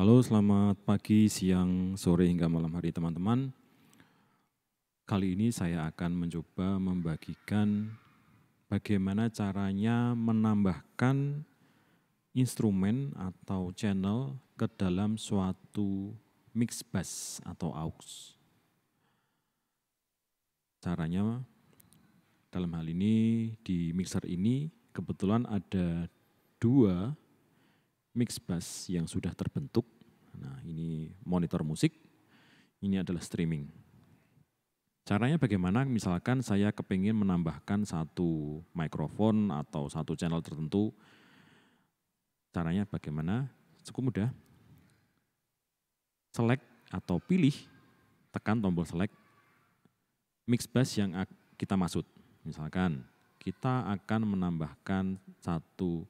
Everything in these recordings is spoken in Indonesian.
Halo, selamat pagi, siang, sore, hingga malam hari teman-teman. Kali ini saya akan mencoba membagikan bagaimana caranya menambahkan instrumen atau channel ke dalam suatu mix bass atau aux. Caranya dalam hal ini di mixer ini kebetulan ada dua mix bus yang sudah terbentuk. Nah, ini monitor musik, ini adalah streaming. Caranya bagaimana? Misalkan saya kepingin menambahkan satu mikrofon atau satu channel tertentu. Caranya bagaimana? Cukup mudah. Select atau pilih, tekan tombol select, mix bus yang kita maksud. Misalkan kita akan menambahkan satu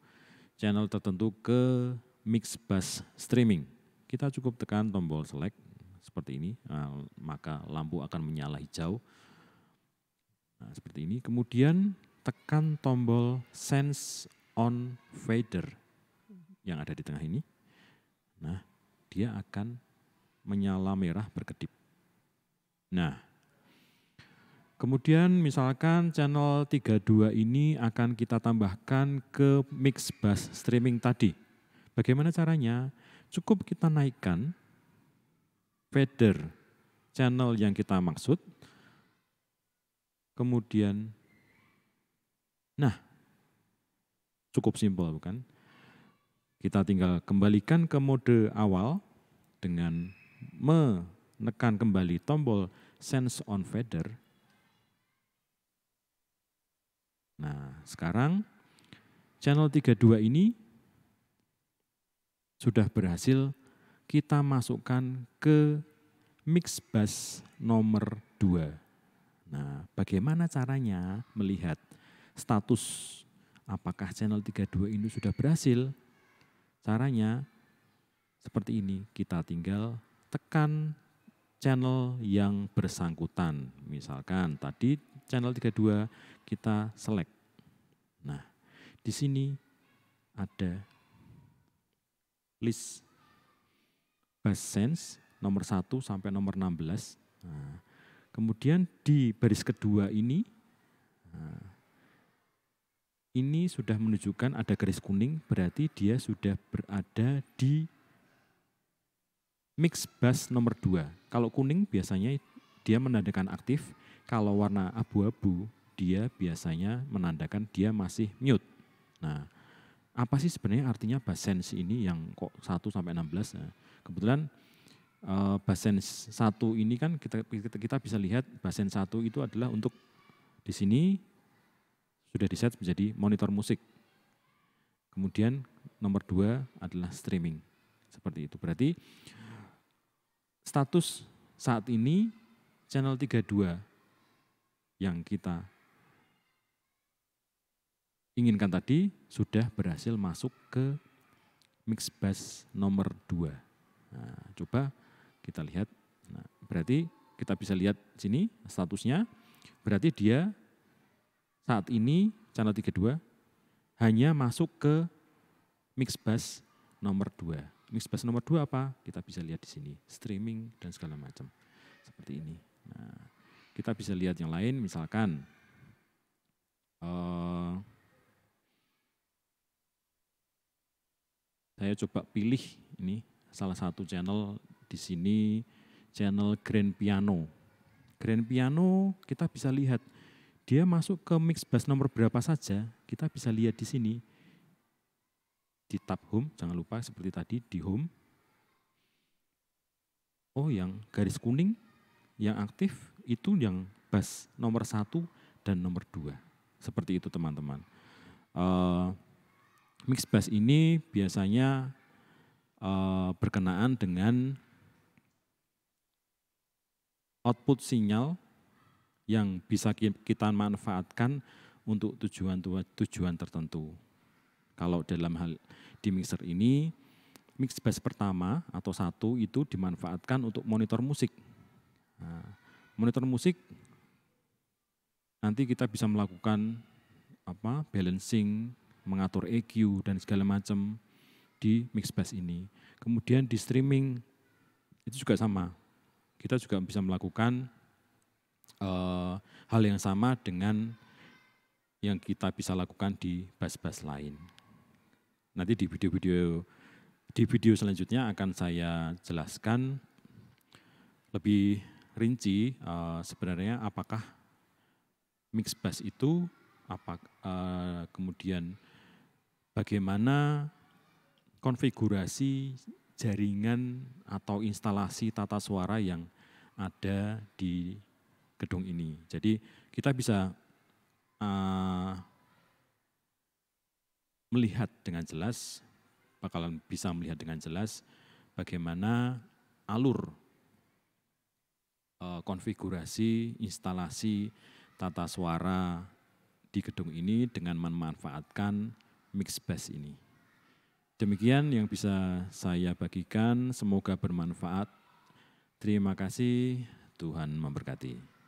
channel tertentu ke mix bus streaming. Kita cukup tekan tombol select seperti ini, nah, maka lampu akan menyala hijau. Nah, seperti ini. Kemudian tekan tombol sense on fader yang ada di tengah ini. Nah, dia akan menyala merah berkedip. Nah, Kemudian misalkan channel 32 ini akan kita tambahkan ke mix bus streaming tadi. Bagaimana caranya? Cukup kita naikkan fader channel yang kita maksud. Kemudian, nah cukup simpel bukan? Kita tinggal kembalikan ke mode awal dengan menekan kembali tombol sense on fader sekarang channel 32 ini sudah berhasil kita masukkan ke mix bus nomor 2. Nah, bagaimana caranya melihat status apakah channel 32 ini sudah berhasil? Caranya seperti ini, kita tinggal tekan channel yang bersangkutan. Misalkan tadi channel 32 kita select. Nah, di sini ada list base sense nomor 1 sampai nomor 16. Nah, kemudian di baris kedua ini, nah, ini sudah menunjukkan ada garis kuning, berarti dia sudah berada di mix bus nomor 2. Kalau kuning biasanya dia menandakan aktif, kalau warna abu-abu dia biasanya menandakan dia masih mute. Nah, apa sih sebenarnya artinya basens ini yang kok 1 sampai 16? Nah, kebetulan uh, eh, basen 1 ini kan kita, kita kita bisa lihat basens 1 itu adalah untuk di sini sudah diset menjadi monitor musik. Kemudian nomor 2 adalah streaming. Seperti itu. Berarti status saat ini channel 32 yang kita inginkan tadi sudah berhasil masuk ke mix bass nomor 2. Nah, coba kita lihat. Nah, berarti kita bisa lihat sini statusnya. Berarti dia saat ini channel 32 hanya masuk ke mix bass nomor 2. Mix bass nomor 2 apa? Kita bisa lihat di sini, streaming dan segala macam. Seperti ini. Nah, kita bisa lihat yang lain misalkan uh, saya coba pilih ini salah satu channel di sini channel Grand Piano. Grand Piano kita bisa lihat dia masuk ke mix bass nomor berapa saja, kita bisa lihat di sini. Di tab home, jangan lupa seperti tadi di home. Oh, yang garis kuning yang aktif itu yang bass nomor satu dan nomor dua Seperti itu teman-teman. Uh, Mix bass ini biasanya uh, berkenaan dengan output sinyal yang bisa kita manfaatkan untuk tujuan tujuan tertentu. Kalau dalam hal di mixer ini, mix bass pertama atau satu itu dimanfaatkan untuk monitor musik. Nah, monitor musik nanti kita bisa melakukan apa balancing mengatur EQ dan segala macam di mix bass ini. Kemudian di streaming itu juga sama. Kita juga bisa melakukan uh, hal yang sama dengan yang kita bisa lakukan di bass-bass lain. Nanti di video-video di video selanjutnya akan saya jelaskan lebih rinci uh, sebenarnya apakah mix bass itu apa uh, eh, kemudian bagaimana konfigurasi jaringan atau instalasi tata suara yang ada di gedung ini. Jadi kita bisa uh, melihat dengan jelas, bakalan bisa melihat dengan jelas bagaimana alur uh, konfigurasi instalasi tata suara di gedung ini dengan memanfaatkan mix bass ini. Demikian yang bisa saya bagikan, semoga bermanfaat. Terima kasih, Tuhan memberkati.